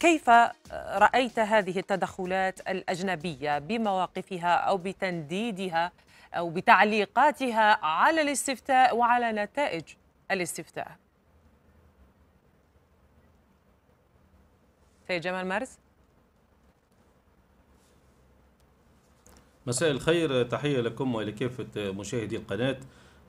كيف رأيت هذه التدخلات الأجنبية بمواقفها أو بتنديدها أو بتعليقاتها على الاستفتاء وعلى نتائج الاستفتاء سيد جمال مارس مساء الخير تحية لكم ولكافة مشاهدي القناة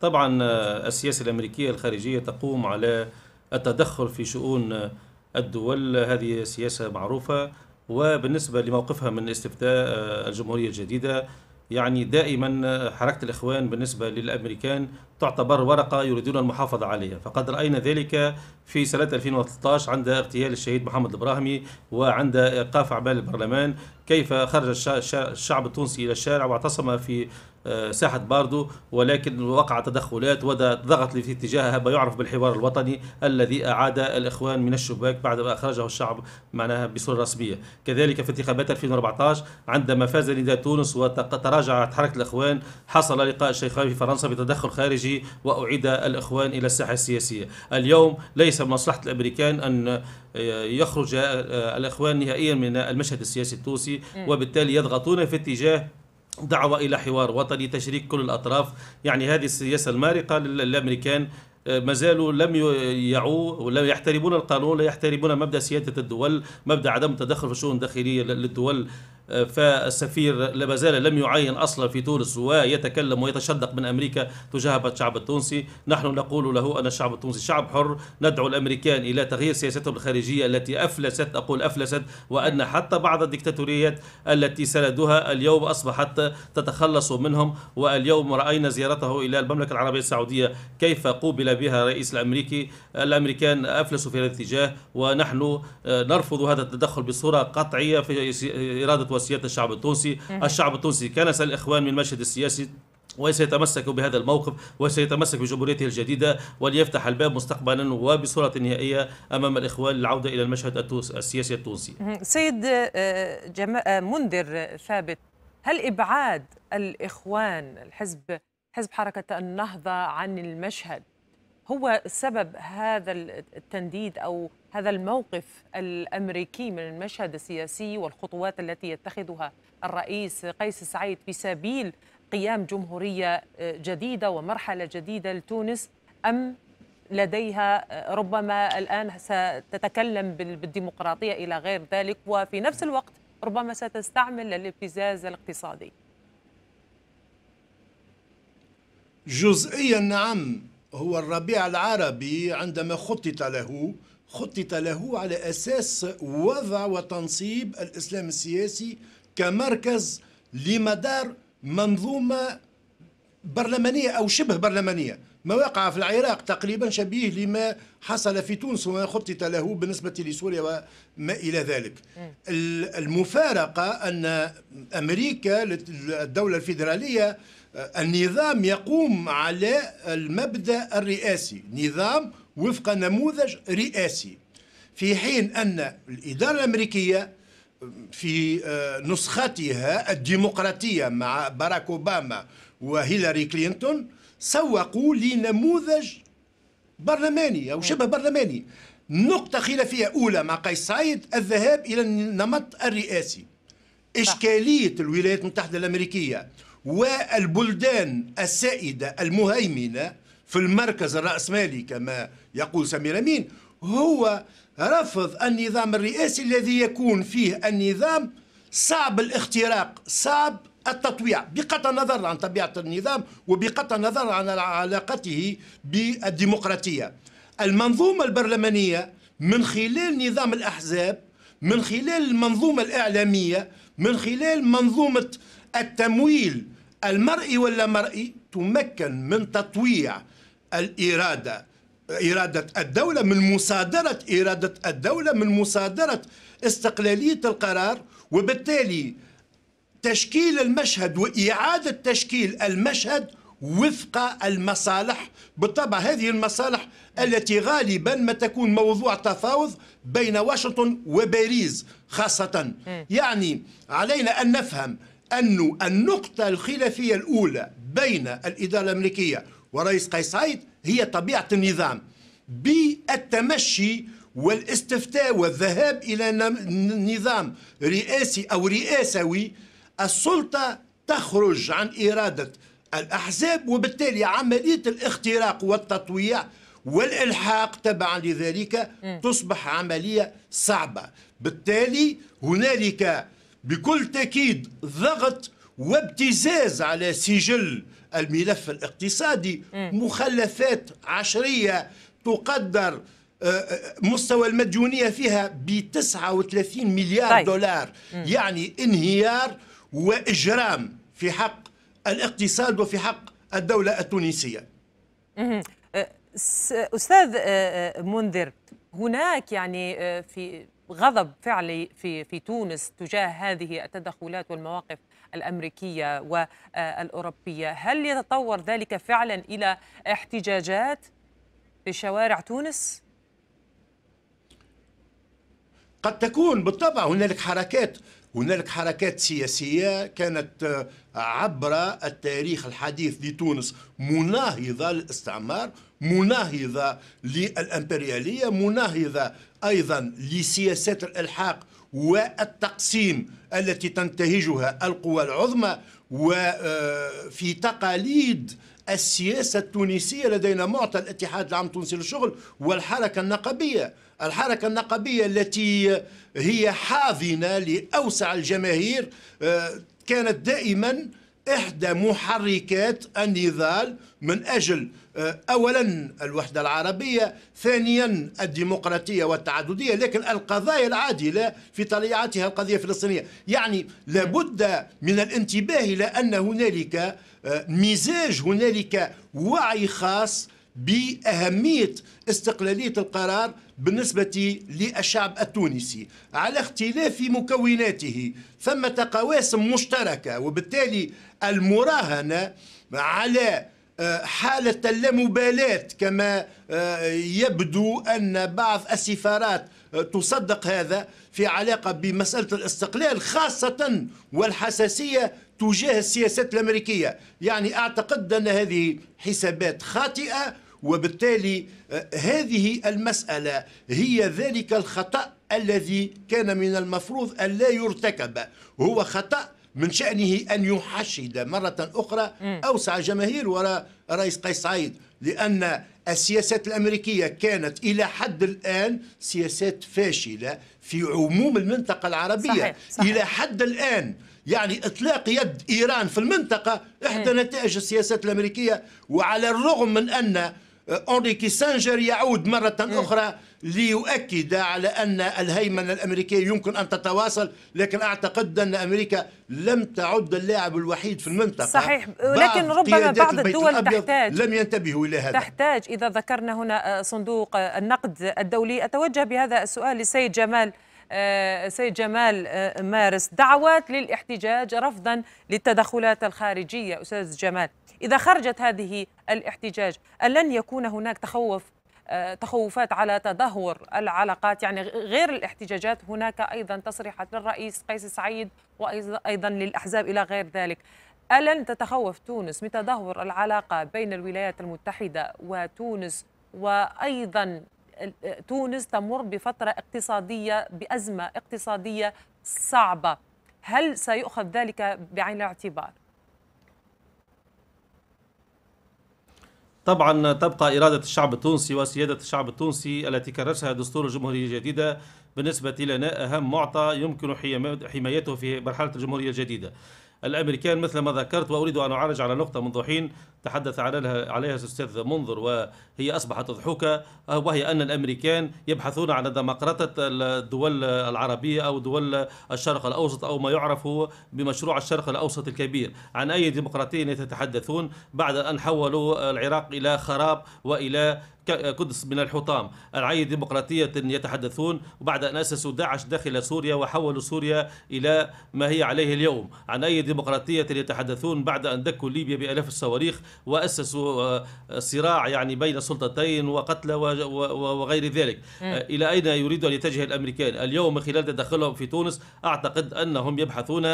طبعا السياسة الأمريكية الخارجية تقوم على التدخل في شؤون الدول هذه سياسة معروفة وبالنسبة لموقفها من استفتاء آه، الجمهورية الجديدة يعني دائما آه، حركة الإخوان بالنسبة للأمريكان تعتبر ورقة يريدون المحافظة عليها فقد رأينا ذلك في سنة 2013 عند اغتيال الشهيد محمد البراهمي وعند إيقاف أعمال البرلمان كيف خرج الشعب التونسي إلى الشارع واعتصم في ساحة باردو ولكن وقع تدخلات وضغط في اتجاهها ما يعرف بالحوار الوطني الذي أعاد الإخوان من الشباك بعد ما أخرجه الشعب معناها بصورة رسمية كذلك في انتخابات 2014 عندما فاز نداء تونس وتراجعت حركة الإخوان حصل لقاء الشيخان في فرنسا بتدخل خارجي وأعيد الإخوان إلى الساحة السياسية اليوم ليس من مصلحة الأمريكان أن يخرج الإخوان نهائيا من المشهد السياسي التونسي وبالتالي يضغطون في اتجاه دعوة إلى حوار وطني تشريك كل الأطراف يعني هذه السياسة المارقة للأمريكان آه، ما زالوا لم يعوا ولا يحترمون القانون لا يحترمون مبدا سياده الدول مبدا عدم التدخل في الشؤون الداخليه للدول فالسفير ما زال لم يعين اصلا في تونس ويتكلم ويتشدق من امريكا تجاه الشعب التونسي، نحن نقول له ان الشعب التونسي شعب حر، ندعو الامريكان الى تغيير سياستهم الخارجيه التي افلست اقول افلست وان حتى بعض الدكتاتوريات التي سندوها اليوم اصبحت تتخلص منهم واليوم راينا زيارته الى المملكه العربيه السعوديه كيف قوبل بها الرئيس الامريكي، الامريكان افلسوا في هذا الاتجاه ونحن نرفض هذا التدخل بصوره قطعيه في اراده وسياده الشعب التونسي الشعب التونسي كنس الإخوان من المشهد السياسي وسيتمسك بهذا الموقف وسيتمسك بجمهوريته الجديدة وليفتح الباب مستقبلا وبصورة نهائية أمام الإخوان للعودة إلى المشهد السياسي التونسي سيد آه، آه، منذر ثابت هل إبعاد الإخوان الحزب حزب حركة النهضة عن المشهد هو سبب هذا التنديد أو هذا الموقف الأمريكي من المشهد السياسي والخطوات التي يتخذها الرئيس قيس سعيد في سبيل قيام جمهورية آه، جديدة ومرحلة جديدة لتونس أم لديها آه، ربما الآن ستتكلم بالديمقراطية إلى غير ذلك وفي نفس الوقت ربما ستستعمل الابتزاز الاقتصادي جزئيا نعم هو الربيع العربي عندما خطط له خطط له على أساس وضع وتنصيب الإسلام السياسي كمركز لمدار منظومة برلمانية أو شبه برلمانية ما وقع في العراق تقريبا شبيه لما حصل في تونس وما خطط له بالنسبة لسوريا وما إلى ذلك المفارقة أن أمريكا الدولة الفيدرالية النظام يقوم على المبدا الرئاسي نظام وفق نموذج رئاسي في حين ان الاداره الامريكيه في آه، نسختها الديمقراطيه مع باراك اوباما وهيلاري كلينتون سوقوا لنموذج برلماني او شبه برلماني نقطه خلافيه اولى مع قيس سعيد الذهاب الى النمط الرئاسي اشكاليه الولايات المتحده الامريكيه والبلدان السائدة المهيمنة في المركز الرأسمالي كما يقول سمير أمين هو رفض النظام الرئاسي الذي يكون فيه النظام صعب الاختراق صعب التطويع بقطع النظر عن طبيعة النظام وبقطع النظر عن علاقته بالديمقراطية المنظومة البرلمانية من خلال نظام الأحزاب من خلال المنظومة الإعلامية من خلال منظومة التمويل المرئي مرئي تمكن من تطويع الإرادة إرادة الدولة من مصادرة إرادة الدولة من مصادرة استقلالية القرار وبالتالي تشكيل المشهد وإعادة تشكيل المشهد وفق المصالح بالطبع هذه المصالح التي غالبا ما تكون موضوع تفاوض بين واشنطن وباريس خاصة يعني علينا أن نفهم أن النقطة الخلافية الأولى بين الإدارة الأمريكية ورئيس قيس سعيد هي طبيعة النظام بالتمشي والاستفتاء والذهاب إلى نظام رئاسي أو رئاسوي السلطة تخرج عن إرادة الأحزاب وبالتالي عملية الاختراق والتطويع والإلحاق تبعا لذلك تصبح عملية صعبة بالتالي هنالك بكل تأكيد ضغط وابتزاز على سجل الملف الاقتصادي مخلفات عشرية تقدر آه، آه، مستوى المديونية فيها ب 39 مليار طيب. دولار يعني انهيار وإجرام في حق الاقتصاد وفي حق الدولة التونسية آه، أستاذ منذر هناك يعني في غضب فعلي في في تونس تجاه هذه التدخلات والمواقف الامريكيه والاوروبيه، هل يتطور ذلك فعلا الى احتجاجات في شوارع تونس؟ قد تكون بالطبع هنالك حركات هنالك حركات سياسية كانت آه، عبر التاريخ الحديث لتونس مناهضة للاستعمار مناهضة للإمبريالية مناهضة أيضا لسياسات الإلحاق والتقسيم التي تنتهجها القوى العظمى وفي آه، تقاليد السياسة التونسية لدينا معطى الاتحاد العام التونسي للشغل والحركة النقبية الحركة النقبية التي هي حاضنة لأوسع الجماهير آه، كانت دائما إحدى محركات النضال من أجل آه، أولا الوحدة العربية ثانيا الديمقراطية والتعددية لكن القضايا العادلة في طليعتها القضية الفلسطينية يعني لابد من الانتباه إلى أن هنالك آه، مزاج هنالك وعي خاص باهميه استقلاليه القرار بالنسبه للشعب التونسي على اختلاف مكوناته ثمه قواسم مشتركه وبالتالي المراهنه على آه، حالة اللامبالاة كما آه، يبدو أن بعض السفارات آه، تصدق هذا في علاقة بمسألة الاستقلال خاصة والحساسية تجاه السياسات الأمريكية يعني أعتقد أن هذه حسابات خاطئة وبالتالي آه، هذه المسألة هي ذلك الخطأ الذي كان من المفروض أن لا يرتكب هو خطأ من شأنه أن يحشد مرة أخرى أوسع جماهير وراء رئيس قيس سعيد لأن السياسات الأمريكية كانت إلى حد الآن سياسات فاشلة في عموم المنطقة العربية صحيح. صحيح. إلى حد الآن يعني إطلاق يد إيران في المنطقة إحدى نتائج السياسات الأمريكية وعلى الرغم من أن أونري euh, كيسانجر يعود مرة إيه. أخرى ليؤكد على أن الهيمنة الأمريكية يمكن أن تتواصل لكن أعتقد أن أمريكا لم تعد اللاعب الوحيد في المنطقة صحيح ولكن ربما بعض الدول تحتاج لم ينتبهوا إلى هذا تحتاج إذا ذكرنا هنا آه، صندوق النقد الدولي أتوجه بهذا السؤال لسيد جمال آه، سيد جمال آه، مارس دعوات للاحتجاج رفضا للتدخلات الخارجية أستاذ جمال إذا خرجت هذه الاحتجاج ألن يكون هناك تخوف آه، تخوفات على تدهور العلاقات يعني غير الاحتجاجات هناك أيضا تصريحات للرئيس قيس سعيد وأيضا للأحزاب إلى غير ذلك ألن تتخوف تونس من تدهور العلاقة بين الولايات المتحدة وتونس وأيضا تونس تمر بفترة اقتصادية بأزمة اقتصادية صعبة هل سيؤخذ ذلك بعين الاعتبار؟ طبعا تبقى إرادة الشعب التونسي وسيادة الشعب التونسي التي كرسها دستور الجمهورية الجديدة بالنسبة لنا أهم معطى يمكن حمايته في مرحلة الجمهورية الجديدة الأمريكان مثل ما ذكرت وأريد أن أعالج على نقطة منذ حين تحدث عليها عليها الأستاذ منذر وهي أصبحت ضحوكة وهي أن الأمريكان يبحثون عن دمقرطه الدول العربية أو دول الشرق الأوسط أو ما يعرف بمشروع الشرق الأوسط الكبير عن أي ديمقراطية تتحدثون بعد أن حولوا العراق إلى خراب وإلى قدس من الحطام العي ديمقراطية يتحدثون وبعد أن أسسوا داعش داخل سوريا وحولوا سوريا إلى ما هي عليه اليوم عن أي ديمقراطية يتحدثون بعد أن دكوا ليبيا بألاف الصواريخ وأسسوا آه، صراع يعني بين سلطتين وقتل وغير ذلك آه، إلى أين يريد أن يتجه الأمريكان اليوم خلال تدخلهم في تونس أعتقد أنهم يبحثون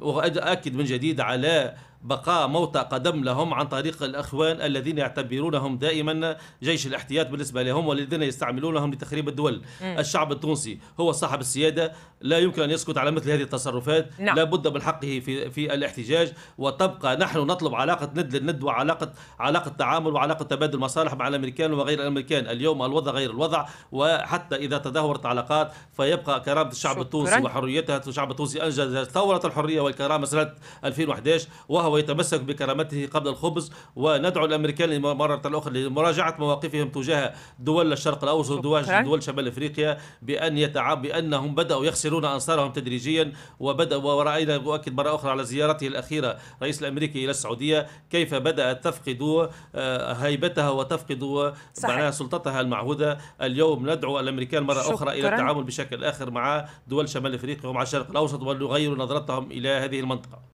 وأؤكد من جديد على بقاء موطأ قدم لهم عن طريق الأخوان الذين يعتبرونهم دائما جيش الاحتياط بالنسبة لهم والذين يستعملونهم لتخريب الدول م. الشعب التونسي هو صاحب السيادة لا يمكن أن يسكت على مثل هذه التصرفات نعم. لا بد من حقه في, في الاحتجاج وتبقى نحن نطلب علاقة ند للند وعلاقة علاقة تعامل وعلاقة تبادل مصالح مع الأمريكان وغير الأمريكان اليوم الوضع غير الوضع وحتى إذا تدهورت العلاقات فيبقى كرامة الشعب شكرا. التونسي وحريتها الشعب التونسي أنجز ثورة الحرية والكرامة سنة 2011 وهو ويتمسك بكرامته قبل الخبز وندعو الامريكان مرة اخرى لمراجعة مواقفهم تجاه دول الشرق الاوسط ودول دول شمال افريقيا بان يتعب بانهم بداوا يخسرون انصارهم تدريجيا وبدا وراينا اؤكد مرة اخرى على زيارته الاخيرة رئيس الامريكي الى السعودية كيف بدات تفقد آه، هيبتها وتفقد معناها سلطتها المعهودة اليوم ندعو الامريكان مرة شكرا. اخرى الى التعامل بشكل اخر مع دول شمال افريقيا ومع الشرق الاوسط وليغيروا نظرتهم الى هذه المنطقه